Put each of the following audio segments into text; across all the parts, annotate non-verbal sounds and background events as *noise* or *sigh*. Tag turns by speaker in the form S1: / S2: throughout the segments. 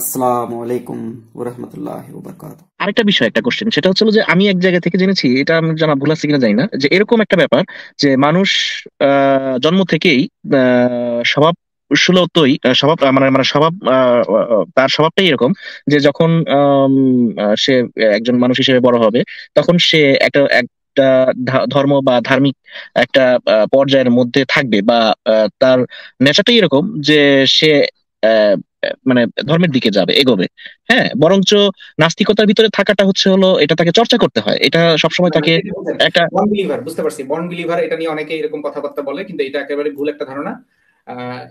S1: আসসালামু আলাইকুম
S2: আরেকটা বিষয় একটা কোশ্চেন সেটা হচ্ছে যে আমি এক জায়গা থেকে জেনেছি এটা আমি জানা ভুল আছে কিনা জানি না যে এরকম একটা ব্যাপার যে মানুষ জন্ম থেকেই স্বভাব সুলতই স্বভাব মানে মানে স্বভাব তার স্বভাবটাই এরকম যে যখন সে একজন মানুষ হিসেবে বড় হবে তখন সে একটা একটা ধর্ম বা ধার্মিক একটা পর্যায়ের মধ্যে থাকবে বা তার নেশাটাই এরকম যে সে আহ মানে ধর্মের দিকে যাবে এগোবে হ্যাঁ বরঞ্চ নাস্তিকতার ভিতরে থাকাটা হচ্ছে হলো এটা তাকে চর্চা করতে হয় এটা সবসময় তাকে মানে
S3: একটা বন বিলিভার বুঝতে পারছি বন বিলিভার এটা নিয়ে অনেকে এরকম কথাবার্তা বলে কিন্তু এটা একেবারে ভুল একটা ধারণা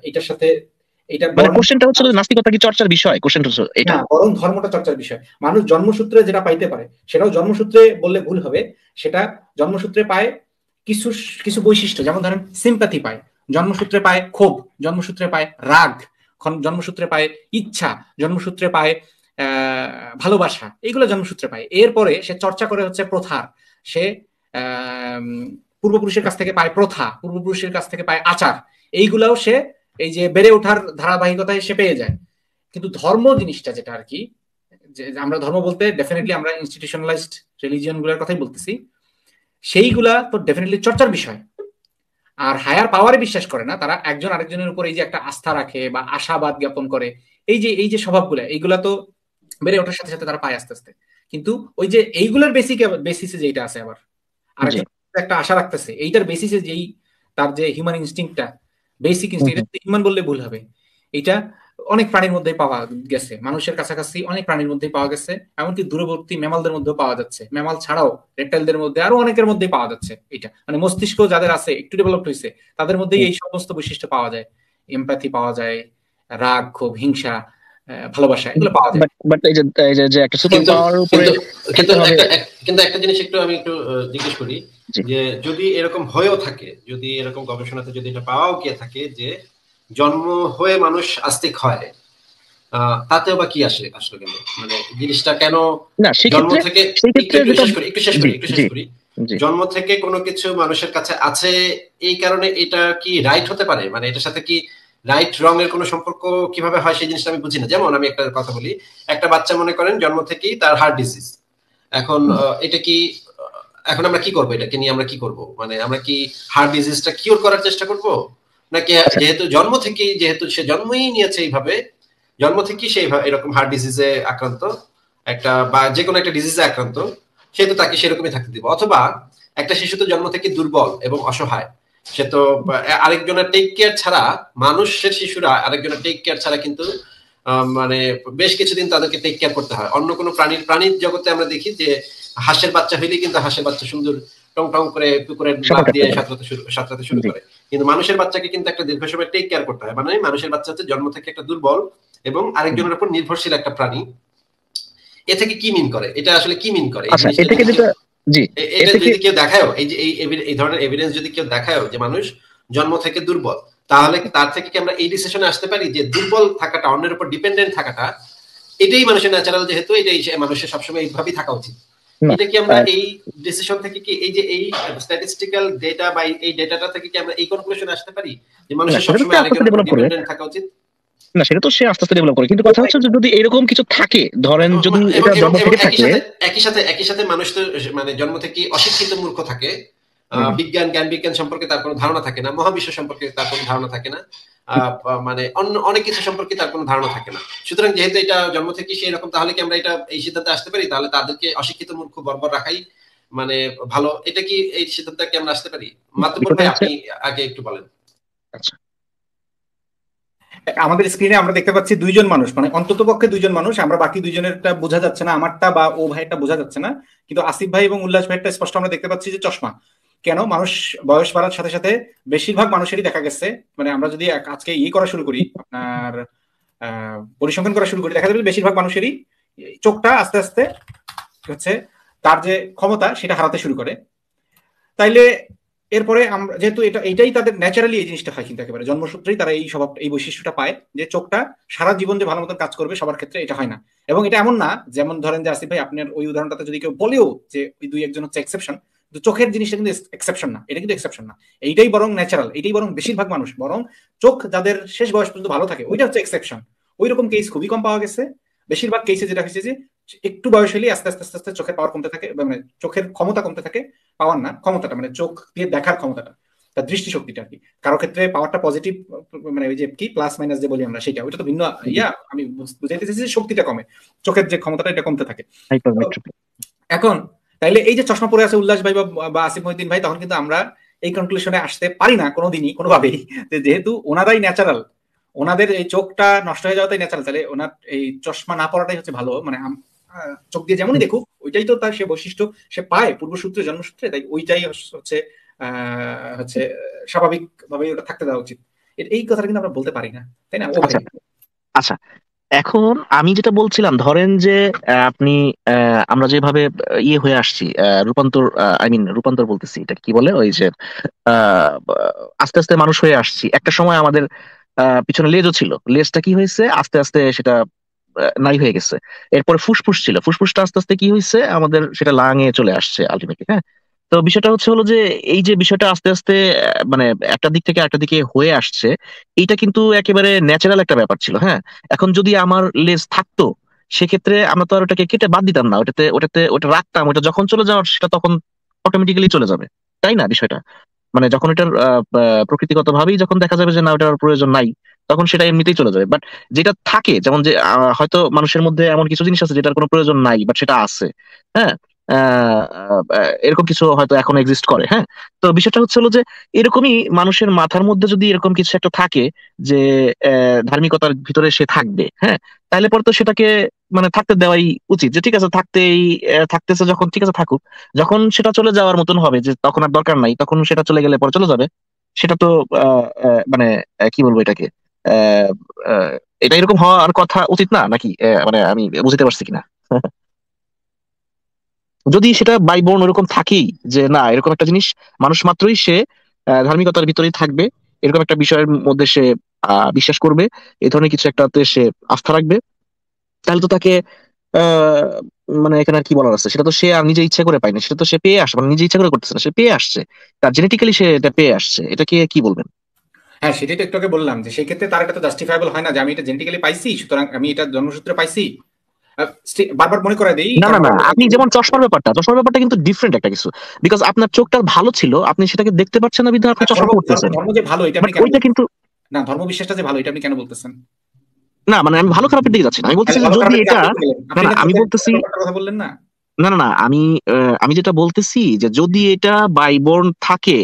S3: এটার সাথে এটা
S2: মানে নাস্তিকতা কি চর্চার বিষয় কোশ্চেনটা এটা
S3: বরং ধর্মটা চর্চার বিষয় মানুষ জন্মসূত্রে যেটা পাইতে পারে সেটাও জন্মসূত্রে বললে ভুল হবে সেটা জন্মসূত্রে পায় কিছু কিছু বৈশিষ্ট্য যেমন ধরেন সিম্প্যাথি পায় জন্মসূত্রে পায় ক্ষোভ জন্মসূত্রে পায় রাগ জন্মসূত্রে পায় ইচ্ছা জন্মসূত্রে পায় ভালোবাসা এইগুলো জন্মসূত্রে পায় এরপরে সে চর্চা করে হচ্ছে প্রথার সে পূর্বপুরুষের কাছ থেকে পায় প্রথা পূর্বপুরুষের কাছ থেকে পায় আচার এইগুলাও সে এই যে বেড়ে ওঠার ধারাবাহিকতায় সে পেয়ে যায় কিন্তু ধর্ম জিনিসটা যেটা আর কি যে আমরা ধর্ম বলতে ডেফিনেটলি আমরা ইনস্টিটিউশনালাইজড রিলিজিয়ন গুলার কথাই বলতেছি সেইগুলা তো ডেফিনেটলি চর্চার বিষয় আর হায়ার পাওয়ারে বিশ্বাস করে না তারা একজন আরেকজনের উপর এই যে একটা আস্থা রাখে বা আশাবাদ জ্ঞাপন করে এই যে এই যে স্বভাবগুলো এইগুলা তো বেড়ে ওঠার সাথে সাথে তারা পায় আস্তে আস্তে কিন্তু ওই যে এইগুলোর বেসিক বেসিসে যেটা আছে আবার আর একটা আশা রাখতেছে এইটার বেসিসে যেই তার যে হিউম্যান ইনস্টিংটা বেসিক ইনস্টিং হিউম্যান বললে ভুল হবে এটা অনেক প্রাণীর মধ্যে পাওয়া গেছে মানুষের কাছাকাছি অনেক প্রাণীর মধ্যে পাওয়া গেছে এমনকি দূরবর্তী মেমালদের মধ্যে পাওয়া যাচ্ছে মেমাল ছাড়াও রেপটাইলদের মধ্যে আরো অনেকের মধ্যে পাওয়া যাচ্ছে এটা মানে মস্তিষ্ক যাদের আছে একটু ডেভেলপ হয়েছে তাদের মধ্যেই এই সমস্ত বৈশিষ্ট্য পাওয়া যায় এমপ্যাথি পাওয়া যায় রাগ ক্ষোভ হিংসা ভালোবাসা এগুলো পাওয়া যায় কিন্তু একটা জিনিস
S1: একটু আমি একটু জিজ্ঞেস করি যে যদি এরকম হয়েও থাকে যদি এরকম গবেষণাতে যদি এটা পাওয়াও গিয়ে থাকে যে জন্ম হয়ে মানুষ আস্তিক হয় তাতেও বা কি আসে আসলে মানে জিনিসটা কেন জন্ম থেকে একটু শেষ করি একটু শেষ করি জন্ম থেকে কোনো কিছু মানুষের কাছে আছে এই কারণে এটা কি রাইট হতে পারে মানে এটার সাথে কি রাইট রং এর কোনো সম্পর্ক কিভাবে হয় সেই জিনিসটা আমি বুঝি না যেমন আমি একটা কথা বলি একটা বাচ্চা মনে করেন জন্ম থেকেই তার হার্ট ডিজিজ এখন এটা কি এখন আমরা কি করবো এটাকে নিয়ে আমরা কি করব মানে আমরা কি হার্ট ডিজিজটা কিওর করার চেষ্টা করবো নাকি যেহেতু জন্ম থেকেই যেহেতু সে জন্মই নিয়েছে এইভাবে জন্ম থেকেই সে এরকম হার্ট ডিজিজে আক্রান্ত একটা বা যে কোনো একটা ডিজিজে আক্রান্ত সে তো তাকে সেরকমই থাকতে দিব অথবা একটা শিশু তো জন্ম থেকে দুর্বল এবং অসহায় সে তো আরেকজনের টেক কেয়ার ছাড়া মানুষের শিশুরা আরেকজনের টেক কেয়ার ছাড়া কিন্তু মানে বেশ কিছুদিন তাদেরকে টেক কেয়ার করতে হয় অন্য কোনো প্রাণীর প্রাণীর জগতে আমরা দেখি যে হাঁসের বাচ্চা হইলে কিন্তু হাঁসের বাচ্চা সুন্দর টং টং করে পুকুরের দিয়ে সাঁতরাতে শুরু সাঁতরাতে শুরু করে কিন্তু মানুষের বাচ্চাকে কিন্তু একটা দীর্ঘ সময় টেক কেয়ার করতে হয় মানে মানুষের বাচ্চা হচ্ছে জন্ম থেকে একটা দুর্বল এবং আরেকজনের উপর নির্ভরশীল একটা প্রাণী এ থেকে কি মিন করে এটা আসলে কি মিন করে আচ্ছা, কেউ এই যে এই ধরনের এভিডেন্স যদি কেউ দেখায়ও যে মানুষ জন্ম থেকে দুর্বল তাহলে তার থেকে কি আমরা এই ডিসিশনে আসতে পারি যে দুর্বল থাকাটা অন্যের উপর ডিপেন্ডেন্ট থাকাটা এটাই মানুষের ন্যাচারাল যেহেতু এটাই মানুষের সবসময় এইভাবেই থাকা উচিত এটা কি আমরা এই ডিসিশন থেকে কি এই যে এই স্ট্যাটিস্টিক্যাল ডেটা বা এই ডেটাটা থেকে কি আমরা এই কনক্লুশন আসতে পারি
S2: যে মানুষের সবসময় আরেকজন থাকা উচিত না সেটা তো সে আস্তে আস্তে ডেভেলপ করে কিন্তু কথা হচ্ছে যদি এরকম কিছু থাকে ধরেন যদি এটা জন্ম থেকে থাকে
S1: একই সাথে একই সাথে মানুষ তো মানে জন্ম থেকে অশিক্ষিত মূর্খ থাকে বিজ্ঞান জ্ঞান বিজ্ঞান সম্পর্কে তার কোনো ধারণা থাকে না মহাবিশ্ব সম্পর্কে তার কোনো ধারণা থাকে না মানে অনেক কিছু সম্পর্কে তার কোনো ধারণা থাকে না সুতরাং যেহেতু এটা জন্ম থেকে সেই রকম তাহলে কি আমরা এটা এই সিদ্ধান্তে আসতে পারি তাহলে তাদেরকে অশিক্ষিত মূর্খ বর্বর রাখাই মানে ভালো এটা কি এই সিদ্ধান্তে কি আমরা আসতে পারি মাতৃপুর আপনি আগে একটু বলেন
S3: আচ্ছা আমাদের স্ক্রিনে আমরা দেখতে পাচ্ছি দুইজন মানুষ মানে অন্তত পক্ষে দুইজন মানুষ আমরা বাকি দুইজনেরটা বোঝা যাচ্ছে না আমারটা বা ও ভাইটা বোঝা যাচ্ছে না কিন্তু আসিফ ভাই এবং উল্লাস ভাইটা স্পষ্ট আমরা দেখতে পাচ্ছি যে চশমা কেন মানুষ বয়স বাড়ার সাথে সাথে বেশিরভাগ মানুষেরই দেখা গেছে মানে আমরা যদি আজকে ইয়ে করা শুরু করি আপনার পরিসংখ্যান করা শুরু করি দেখা যাবে বেশিরভাগ মানুষেরই চোখটা আস্তে আস্তে হচ্ছে তার যে ক্ষমতা সেটা হারাতে শুরু করে তাইলে এরপরে আমরা যেহেতু এটা এটাই তাদের ন্যাচারালি এই জিনিসটা হয় কিন্তু একেবারে জন্মসূত্রেই তারা এই স্বভাব এই বৈশিষ্ট্যটা পায় যে চোখটা সারা জীবন যে ভালো মতন কাজ করবে সবার ক্ষেত্রে এটা হয় না এবং এটা এমন না যেমন ধরেন যে আসিফ ভাই আপনার ওই উদাহরণটাতে যদি কেউ বলেও যে দুই একজন হচ্ছে এক্সেপশন তো চোখের জিনিসটা কিন্তু এক্সেপশন না এটা কিন্তু এক্সেপশন না এইটাই বরং ন্যাচারাল এটাই বরং বেশিরভাগ মানুষ বরং চোখ যাদের শেষ বয়স পর্যন্ত ভালো থাকে ওইটা হচ্ছে এক্সেপশন ওই রকম কেস খুবই কম পাওয়া গেছে বেশিরভাগ কেসে যেটা হয়েছে যে একটু বয়স হলেই আস্তে আস্তে আস্তে আস্তে চোখের পাওয়ার কমতে থাকে মানে চোখের ক্ষমতা কমতে থাকে পাওয়ার না ক্ষমতাটা মানে চোখ দিয়ে দেখার ক্ষমতাটা তার দৃষ্টিশক্তিটা আর কি কারো ক্ষেত্রে পাওয়ারটা পজিটিভ মানে ওই যে কি প্লাস মাইনাস যে বলি আমরা সেটা ওইটা তো ভিন্ন ইয়া আমি বুঝাইতে চাইছি শক্তিটা কমে চোখের যে ক্ষমতাটা এটা কমতে থাকে এখন তাইলে এই যে চশমা পরে আছে উল্লাস ভাই বা আসিফ মহিউদ্দিন ভাই তখন কিন্তু আমরা এই কনক্লুশনে আসতে পারি না কোনোদিনই কোনোভাবেই যে যেহেতু ওনারাই ন্যাচারাল ওনাদের এই চোখটা নষ্ট হয়ে যাওয়াটাই ন্যাচারাল তাহলে ওনার এই চশমা না পড়াটাই হচ্ছে ভালো মানে চোখ দিয়ে যেমনই দেখুক ওইটাই তো তার সে বৈশিষ্ট্য সে পায় পূর্বসূত্রে জন্মসূত্রে তাই ওইটাই হচ্ছে হচ্ছে স্বাভাবিক ভাবে ওটা থাকতে দেওয়া উচিত এই কথাটা কিন্তু আমরা বলতে পারি না তাই না আচ্ছা,
S2: আচ্ছা। এখন আমি যেটা বলছিলাম ধরেন যে আপনি আমরা যেভাবে ইয়ে হয়ে আসছি রূপান্তর আই মিন রূপান্তর বলতেছি এটা কি বলে ওই যে আস্তে আস্তে মানুষ হয়ে আসছি একটা সময় আমাদের পিছনে লেজও ছিল লেজটা কি হয়েছে আস্তে আস্তে সেটা নাই হয়ে গেছে এরপরে ফুসফুস ছিল ফুসফুসটা আস্তে আস্তে কি হয়েছে আমাদের সেটা লাঙে চলে আসছে আলটিমেটলি হ্যাঁ তো বিষয়টা হচ্ছে হলো যে এই যে বিষয়টা আস্তে আস্তে মানে একটা দিক থেকে একটা দিকে হয়ে আসছে এটা কিন্তু একেবারে ন্যাচারাল একটা ব্যাপার ছিল হ্যাঁ এখন যদি আমার লেজ থাকতো সেক্ষেত্রে আমরা তো আর ওটাকে কেটে বাদ দিতাম না ওটাতে ওটাতে ওটা রাখতাম ওটা যখন চলে যাওয়ার সেটা তখন অটোমেটিক্যালি চলে যাবে তাই না বিষয়টা মানে যখন এটার প্রকৃতিগত ভাবেই যখন দেখা যাবে যে না ওটার প্রয়োজন নাই তখন সেটা এমনিতেই চলে যাবে বাট যেটা থাকে যেমন যে হয়তো মানুষের মধ্যে এমন কিছু জিনিস আছে যেটার কোনো প্রয়োজন নাই বাট সেটা আছে হ্যাঁ এরকম কিছু হয়তো এখন এক্সিস্ট করে হ্যাঁ তো বিষয়টা হচ্ছে হলো যে এরকমই মানুষের মাথার মধ্যে যদি এরকম কিছু একটা থাকে যে ধার্মিকতার ভিতরে সে থাকবে হ্যাঁ তাহলে পরে তো সেটাকে মানে থাকতে দেওয়াই উচিত যে ঠিক আছে থাকতেই থাকতেছে যখন ঠিক আছে থাকুক যখন সেটা চলে যাওয়ার মতন হবে যে তখন আর দরকার নাই তখন সেটা চলে গেলে পরে চলে যাবে সেটা তো মানে কি বলবো এটাকে এটা এরকম হওয়ার কথা উচিত না নাকি মানে আমি বুঝতে পারছি কিনা *laughs* যদি সেটা বাই বোন ওরকম থাকেই যে না এরকম একটা জিনিস মানুষ মাত্রই সে ধার্মিকতার ভিতরেই থাকবে এরকম একটা বিষয়ের মধ্যে সে বিশ্বাস করবে এ ধরনের কিছু একটাতে সে আস্থা রাখবে তাহলে তো তাকে মানে এখানে আর কি বলার আছে সেটা তো সে আর নিজে ইচ্ছা করে পায়নি সেটা তো সে পেয়ে আসছে মানে নিজে ইচ্ছা করে করতেছে না সে পেয়ে আসছে তার জেনেটিক্যালি সে এটা পেয়ে আসছে এটাকে কি বলবেন
S3: হ্যাঁ সেটাই তো একটু আগে বললাম যে সেক্ষেত্রে তার এটা তো জাস্টিফাইবল হয় না যে আমি এটা জেনেটিক্যালি পাইছি সুতরাং আমি এটা জন্মসূত্রে পাইছি বারবার মনে করাই দেই না না না আমি
S2: যেমন চশমার ব্যাপারটা চশমার ব্যাপারটা কিন্তু ডিফারেন্ট একটা কিছু বিকজ আপনার চোখটা ভালো ছিল আপনি সেটাকে দেখতে পাচ্ছেন না বিধায় আপনি হ্যাঁ, চশমা পড়তেছেন ধর্ম যে ভালো এটা ওইটা কিন্তু
S3: না ধর্ম বিশ্বাসটা যে ভালো এটা আপনি কেন বলতেছেন
S2: না মানে আমি ভালো খারাপের দিকে যাচ্ছি না আমি বলতেছি যদি এটা আমি বলতেছি কথা বললেন না না না না আমি আমি যেটা বলতেছি যে যদি এটা বাইবর্ন থাকে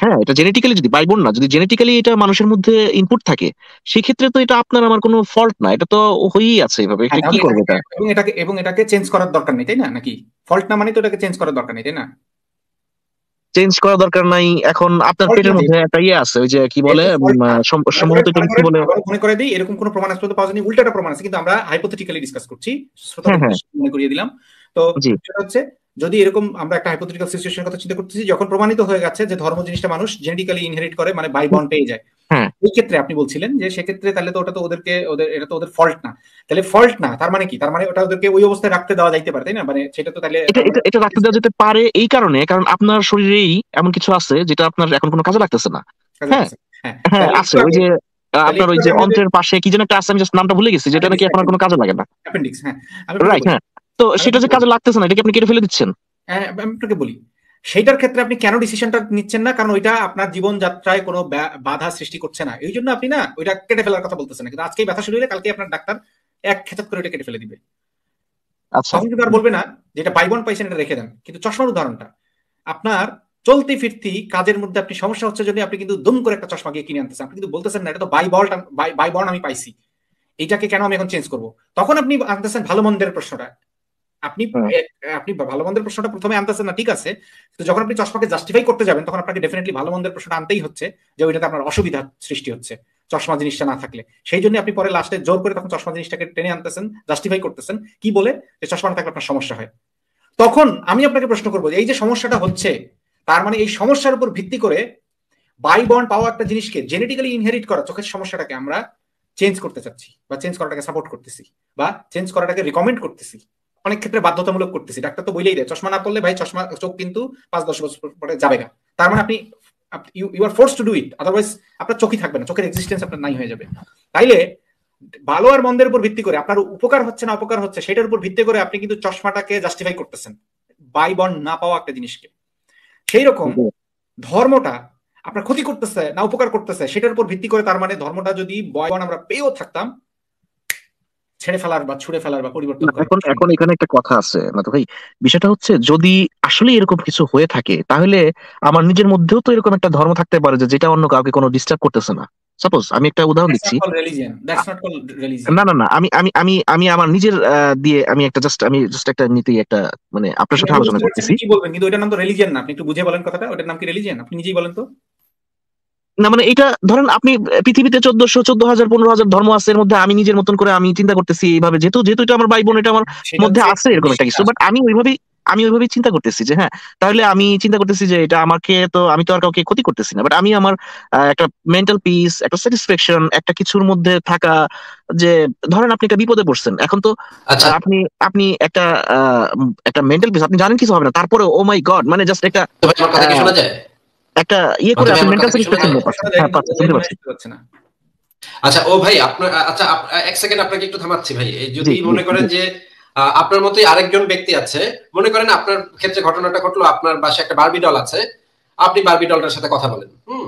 S2: হ্যাঁ এটা জেনেটিক্যালি যদি বাইবোন না যদি জেনেটিক্যালি এটা মানুষের মধ্যে ইনপুট থাকে সেক্ষেত্রে তো এটা আপনার আমার কোনো ফল্ট না এটা তো হয়েই আছে এভাবে হ্যাঁ, কি করবে এটা
S3: এবং এটাকে এবং এটাকে চেঞ্জ করার দরকার নেই তাই না নাকি ফল্ট না মানে তো এটাকে চেঞ্জ করার দরকার নেই তাই না
S2: চেঞ্জ করা দরকার নাই এখন আপনার পেটের মধ্যে একটা ইয়ে আছে ওই যে কি বলে সম্ভবত কি বলে
S3: মনে করে দেই এরকম কোনো প্রমাণ আছে তো পাওয়া যায়নি উল্টাটা প্রমাণ আছে কিন্তু আমরা হাইপোথেটিক্যালি ডিসকাস করছি হ্যাঁ, হ্যাঁ। মনে করিয়ে দিলাম তো সেটা হচ্ছে যদি এরকম আমরা একটা হাইপোথেটিক্যাল সিচুয়েশনের কথা চিন্তা করতেছি যখন প্রমাণিত হয়ে গেছে যে ধর্ম জিনিসটা মানুষ জেনেটিক্যালি ইনহেরিট করে মানে বাই বন্ড পেয়ে যায় এই ক্ষেত্রে আপনি বলছিলেন যে সেক্ষেত্রে তাহলে তো ওটা তো ওদেরকে ওদের এটা তো ওদের ফল্ট না তাহলে ফল্ট না তার মানে কি তার মানে ওটা ওদেরকে ওই অবস্থায় রাখতে দেওয়া যাইতে পারে তাই না মানে সেটা তো তাহলে
S2: এটা রাখতে দেওয়া যেতে পারে এই কারণে কারণ আপনার শরীরেই এমন কিছু আছে যেটা আপনার এখন কোনো কাজে লাগতেছে না
S3: হ্যাঁ, হ্যাঁ।,
S2: হ্যাঁ আছে ওই যে আপনার ওই যে অন্ত্রের পাশে কি যেন একটা আছে আমি জাস্ট নামটা ভুলে গেছি যেটা নাকি আপনার কোনো কাজে লাগে না রাইট হ্যাঁ তো সেটা যে কাজে লাগতেছে না এটা আপনি কেটে ফেলে দিচ্ছেন
S3: হ্যাঁ, আমি আপনাকে বলি সেইটার ক্ষেত্রে আপনি কেন ডিসিশনটা নিচ্ছেন না কারণ ওইটা আপনার জীবনযাত্রায় কোনো বাধা সৃষ্টি করছে না এই জন্য আপনি না ওইটা কেটে ফেলার কথা বলতেছেন না কিন্তু আজকেই ব্যথা শুরু হলে কালকে আপনার ডাক্তার এক খেচাত করে ওইটা কেটে ফেলে দিবে তখন কিন্তু আর বলবে না যেটা বাইবন পাইছেন এটা রেখে দেন কিন্তু চশমার উদাহরণটা আপনার চলতি ফিরতি কাজের মধ্যে আপনি সমস্যা হচ্ছে যদি আপনি কিন্তু দুম করে একটা চশমা গিয়ে কিনে আনতেছেন আপনি কিন্তু বলতেছেন না এটা তো বাইবল বাইবর্ন আমি পাইছি এইটাকে কেন আমি এখন চেঞ্জ করব তখন আপনি আনতেছেন ভালো মন্দের প্রশ্নটা আপনি হ্যাঁ। আপনি ভালো মন্দের প্রশ্নটা প্রথমে আনতেছেন না ঠিক আছে তো যখন আপনি চশমাকে জাস্টিফাই করতে যাবেন তখন আপনাকে ডেফিনেটলি ভালো মন্দের প্রশ্নটা আনতেই হচ্ছে যে ওইটাতে আপনার অসুবিধা সৃষ্টি হচ্ছে চশমা জিনিসটা না থাকলে সেই জন্য আপনি পরে লাস্টে জোর করে তখন চশমা জিনিসটাকে টেনে আনতেছেন জাস্টিফাই করতেছেন কি বলে যে চশমা না থাকলে আপনার সমস্যা হয় তখন আমি আপনাকে প্রশ্ন করবো এই যে সমস্যাটা হচ্ছে তার মানে এই সমস্যার উপর ভিত্তি করে বাই বন্ড পাওয়া একটা জিনিসকে জেনেটিক্যালি ইনহেরিট করা চোখের সমস্যাটাকে আমরা চেঞ্জ করতে চাচ্ছি বা চেঞ্জ করাটাকে সাপোর্ট করতেছি বা চেঞ্জ করাটাকে রিকমেন্ড করতেছি অনেক ক্ষেত্রে বাধ্যতামূলক করতেছি ডাক্তার তো বলেই দেয় চশমা না পড়লে ভাই চশমা চোখ কিন্তু পাঁচ দশ বছর পরে যাবে না তার মানে আপনি you are force to do it otherwise আপনার চোখই থাকবে না চোখের এক্সিস্টেন্স আপনার নাই হয়ে যাবে তাইলে ভালো আর মন্দের উপর ভিত্তি করে আপনার উপকার হচ্ছে না অপকার হচ্ছে সেটার উপর ভিত্তি করে আপনি কিন্তু চশমাটাকে জাস্টিফাই করতেছেন বাই বন না পাওয়া একটা জিনিসকে সেই রকম ধর্মটা আপনার ক্ষতি করতেছে না উপকার করতেছে সেটার উপর ভিত্তি করে তার মানে ধর্মটা যদি বয় বন আমরা পেয়েও থাকতাম ছেড়ে ফেলার বা
S2: ছুড়ে ফেলার বা পরিবর্তন এখন এখন এখানে একটা কথা আছে না তো ভাই বিষয়টা হচ্ছে যদি আসলে এরকম কিছু হয়ে থাকে তাহলে আমার নিজের মধ্যেও তো এরকম একটা ধর্ম থাকতে পারে যে যেটা অন্য কাউকে কোনো ডিস্টার্ব করতেছে না সাপোজ আমি একটা উদাহরণ দিচ্ছি না না না আমি আমি আমি আমি আমার নিজের দিয়ে আমি একটা জাস্ট আমি জাস্ট একটা নীতি একটা মানে আপনার সাথে আলোচনা করতেছি
S3: কি বলবেন কিন্তু ওটার নাম তো রিলিজিয়ান না আপনি একটু বুঝে বলেন কথাটা ওটার নাম কি রিলিজিয়ান আপনি নিজেই বলেন তো
S2: না মানে এটা ধরেন আপনি পৃথিবীতে চোদ্দশো চোদ্দ হাজার পনেরো হাজার ধর্ম আছে এর মধ্যে আমি নিজের মতন করে আমি চিন্তা করতেছি এইভাবে যেহেতু যেহেতু এটা আমার ভাই বোন এটা আমার মধ্যে আছে এরকম একটা কিছু বাট আমি ওইভাবেই আমি ওইভাবে চিন্তা করতেছি যে হ্যাঁ তাহলে আমি চিন্তা করতেছি যে এটা আমাকে তো আমি তো আর কাউকে ক্ষতি করতেছি না বাট আমি আমার একটা মেন্টাল পিস একটা স্যাটিসফ্যাকশন একটা কিছুর মধ্যে থাকা যে ধরেন আপনি একটা বিপদে পড়ছেন এখন তো আচ্ছা। আপনি আপনি একটা একটা মেন্টাল পিস আপনি জানেন কিছু হবে না তারপরে ও মাই oh গড মানে জাস্ট একটা একটা ইয়ে করে আপনি আচ্ছা, হ্যাঁ, মেন্টাল
S1: আচ্ছা ও ভাই আপনার আচ্ছা এক সেকেন্ড আপনাকে একটু থামাচ্ছি ভাই যদি মনে করেন যে আপনার মতোই আরেকজন ব্যক্তি আছে মনে করেন আপনার ক্ষেত্রে ঘটনাটা ঘটলো আপনার বাসায় একটা বারবি ডল আছে আপনি বারবি ডলটার সাথে কথা বলেন হুম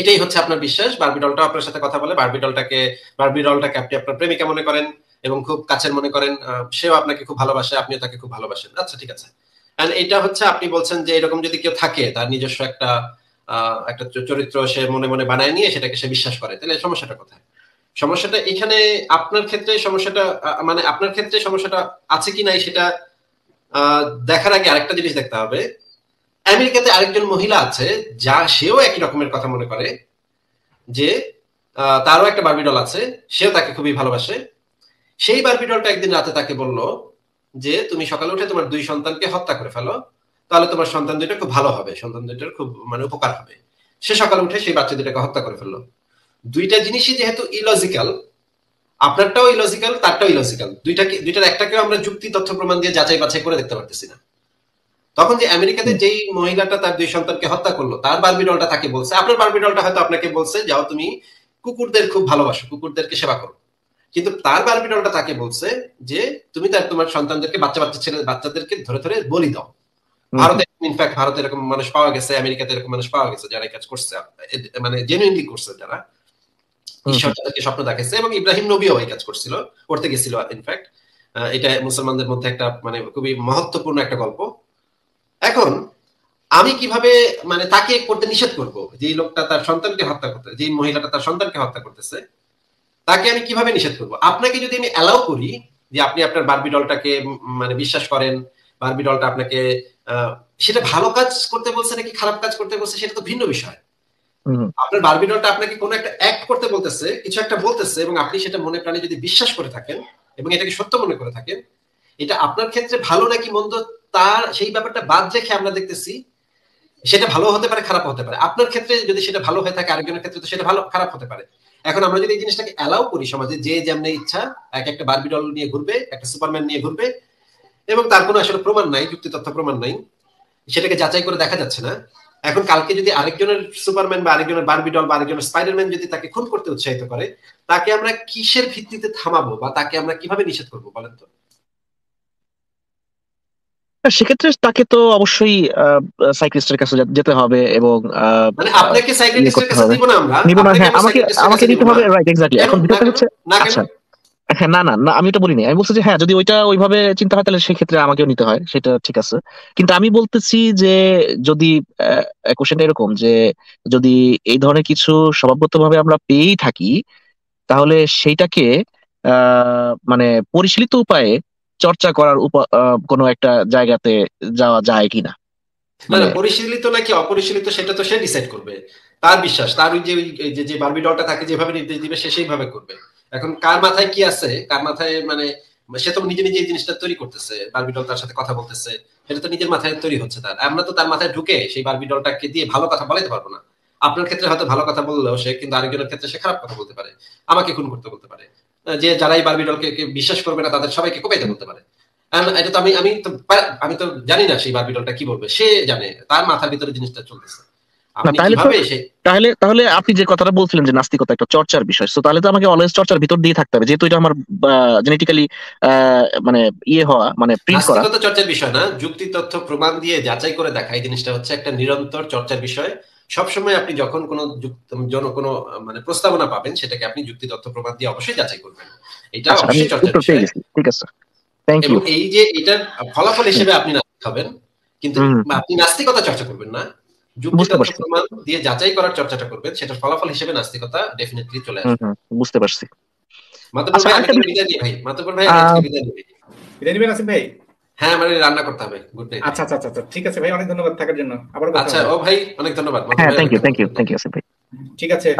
S1: এটাই হচ্ছে আপনার বিশ্বাস বারবি ডলটা আপনার সাথে কথা বলে বারবি ডলটাকে বারবি ডলটাকে আপনি আপনার প্রেমিকা মনে করেন এবং খুব কাছের মনে করেন সেও আপনাকে খুব ভালোবাসে আপনিও তাকে খুব ভালোবাসেন আচ্ছা ঠিক আছে এটা হচ্ছে আপনি বলছেন যে এরকম যদি কেউ থাকে তার নিজস্ব একটা একটা চরিত্র সে মনে মনে বানায় নিয়ে সেটাকে সে বিশ্বাস করে তাহলে সমস্যাটা কোথায় সমস্যাটা এখানে আপনার ক্ষেত্রে সমস্যাটা মানে আপনার ক্ষেত্রে সমস্যাটা আছে কি নাই সেটা দেখার আগে আরেকটা জিনিস দেখতে হবে আমেরিকাতে আরেকজন মহিলা আছে যা সেও একই রকমের কথা মনে করে যে তারও একটা বার্বিডল আছে সেও তাকে খুবই ভালোবাসে সেই বার্বিডলটা একদিন রাতে তাকে বলল যে তুমি সকালে উঠে তোমার দুই সন্তানকে হত্যা করে ফেলো তাহলে তোমার সন্তান দুইটা খুব ভালো হবে সন্তান দুইটার খুব মানে উপকার হবে সে সকালে উঠে সেই বাচ্চা দুইটাকে হত্যা করে ফেললো দুইটা জিনিসই যেহেতু ইলজিক্যাল আপনারটাও ইলজিক্যাল তারটাও ইলজিক্যাল দুইটাকে দুইটার একটাকেও আমরা যুক্তি তথ্য প্রমাণ দিয়ে যাচাই বাছাই করে দেখতে পারতেছি না তখন যে আমেরিকাতে যেই মহিলাটা তার দুই সন্তানকে হত্যা করলো তার বার্বি ডলটা তাকে বলছে আপনার বার্বি ডলটা হয়তো আপনাকে বলছে যাও তুমি কুকুরদের খুব ভালোবাসো কুকুরদেরকে সেবা করো কিন্তু তার বারবিডলটা তাকে বলছে যে তুমি তার তোমার সন্তানদেরকে বাচ্চা বাচ্চা ছেলে বাচ্চাদেরকে ধরে ধরে বলি দাও ভারতে ইনফ্যাক্ট ভারতে এরকম মানুষ পাওয়া গেছে আমেরিকাতে এরকম মানুষ পাওয়া গেছে যারা কাজ করছে মানে জেনুইনলি করছে যারা ঈশ্বর তাদেরকে স্বপ্ন দেখেছে এবং ইব্রাহিম নবীও এই কাজ করছিল করতে গেছিল ইনফ্যাক্ট এটা মুসলমানদের মধ্যে একটা মানে খুবই মহত্বপূর্ণ একটা গল্প এখন আমি কিভাবে মানে তাকে করতে নিষেধ করব যে লোকটা তার সন্তানকে হত্যা করতে যে মহিলাটা তার সন্তানকে হত্যা করতেছে তাকে আমি কিভাবে নিষেধ করবো আপনাকে যদি আমি অ্যালাউ করি যে আপনি আপনার বার্বি ডলটাকে মানে বিশ্বাস করেন বার্বি ডলটা আপনাকে সেটা ভালো কাজ করতে বলছে নাকি খারাপ কাজ করতে বলছে সেটা তো ভিন্ন বিষয় আপনার বার্বি ডলটা আপনাকে কোনো একটা অ্যাক্ট করতে বলতেছে কিছু একটা বলতেছে এবং আপনি সেটা মনে প্রাণে যদি বিশ্বাস করে থাকেন এবং এটাকে সত্য মনে করে থাকেন এটা আপনার ক্ষেত্রে ভালো নাকি মন্দ তার সেই ব্যাপারটা বাদ রেখে আমরা দেখতেছি সেটা ভালো হতে পারে খারাপ হতে পারে আপনার ক্ষেত্রে যদি সেটা ভালো হয়ে থাকে আরেকজনের ক্ষেত্রে তো সেটা ভালো খারাপ হতে পারে এখন আমরা যদি এই জিনিসটাকে অ্যালাউ করি সমাজে যে যেমনে ইচ্ছা এক একটা বারবি ডল নিয়ে ঘুরবে একটা সুপারম্যান নিয়ে ঘুরবে এবং তার কোনো আসলে প্রমাণ নাই যুক্তি তথ্য প্রমাণ নাই সেটাকে যাচাই করে দেখা যাচ্ছে না এখন কালকে যদি আরেকজনের সুপারম্যান বা আরেকজনের ডল বা আরেকজনের স্পাইডারম্যান যদি তাকে খুন করতে উৎসাহিত করে তাকে আমরা কিসের ভিত্তিতে থামাবো বা তাকে আমরা কিভাবে নিষেধ করবো বলেন তো
S2: সেক্ষেত্রে তাকে তো অবশ্যই সাইক্রিস্টের কাছে যেতে হবে এবং মানে আপনাকে সাইক্রিস্টের কাছে দিব না আমরা হ্যাঁ আমাকে আমাকে দিতে হবে রাইট এক্স্যাক্টলি এখন বিষয়টা হচ্ছে আচ্ছা হ্যাঁ না না না আমি ওটা বলিনি আমি বলছি যে হ্যাঁ যদি ওইটা ওইভাবে চিন্তা হয় তাহলে সেক্ষেত্রে আমাকেও নিতে হয় সেটা ঠিক আছে কিন্তু আমি বলতেছি যে যদি কোশ্চেনটা এরকম যে যদি এই ধরনের কিছু ভাবে আমরা পেয়েই থাকি তাহলে সেইটাকে মানে পরিশীলিত উপায়ে চর্চা করার কোনো একটা জায়গাতে যাওয়া যায় কিনা মানে-
S1: পরিশীলিত নাকি অপরিশীলিত সেটা তো সে ডিসাইড করবে তার বিশ্বাস তার ওই যে যে বার্বি ডলটা থাকে যেভাবে নির্দেশ দিবে সে সেইভাবে করবে এখন কার মাথায় কি আছে কার মাথায় মানে সে তো নিজে নিজে এই জিনিসটা তৈরি করতেছে বার্বি ডল তার সাথে কথা বলতেছে সেটা তো নিজের মাথায় তৈরি হচ্ছে তার আমরা তো তার মাথায় ঢুকে সেই বার্বি ডলটাকে দিয়ে ভালো কথা বলাইতে পারবো না আপনার ক্ষেত্রে হয়তো ভালো কথা বললেও সে কিন্তু আরেকজনের ক্ষেত্রে সে খারাপ কথা বলতে পারে আমাকে খুন করতে বলতে পারে যে যারাই বারবি ডলকে বিশ্বাস করবে না তাদের সবাইকে কোপাইতে বলতে পারে এটা তো আমি আমি তো আমি তো জানি না সেই বার্বি ডলটা কি বলবে সে জানে তার মাথার ভিতরে জিনিসটা চলতেছে
S2: তাহলে তাহলে আপনি যে কথাটা বলছিলেন যে নাস্তিকতা একটা চর্চার বিষয় তো তাহলে তো আমাকে অলওয়েজ চর্চার ভিতর দিয়ে থাকতে হবে যেহেতু এটা আমার জেনেটিক্যালি মানে ইয়ে হওয়া মানে প্রিন্ট করা নাস্তিকতা
S1: চর্চার বিষয় না যুক্তি তথ্য প্রমাণ দিয়ে যাচাই করে দেখা এই জিনিসটা হচ্ছে একটা নিরন্তর চর্চার বিষয় সবসময় আপনি যখন কোনো জন কোনো মানে প্রস্তাবনা পাবেন সেটাকে আপনি যুক্তি তথ্য প্রমাণ দিয়ে অবশ্যই যাচাই করবেন এটা আচ্ছা, অবশ্যই চর্চা
S2: ঠিক আছে এই যে
S1: এটার ফলাফল হিসেবে আপনি নাস্তিক হবেন কিন্তু আপনি নাস্তিকতা চর্চা করবেন না দিয়ে যাচাই করার চর্চাটা করবেন সেটা ফলাফল হিসেবে নাস্তিকতা ডেফিনেটলি চলে
S2: আসবে বুঝতে পারছি ভাই
S1: আচ্ছা, আমি বিদায় নিই ভাই ভাই
S2: আজকে
S3: বিদায় নিই বিদায় নিবেন ভাই হ্যাঁ মানে রান্না করতে হবে গুড নাইট আচ্ছা, আচ্ছা আচ্ছা আচ্ছা ঠিক আছে ভাই
S2: অনেক ধন্যবাদ থাকার জন্য আবার আচ্ছা ও ভাই অনেক ধন্যবাদ হ্যাঁ thank you thank you thank you ভাই ঠিক আছে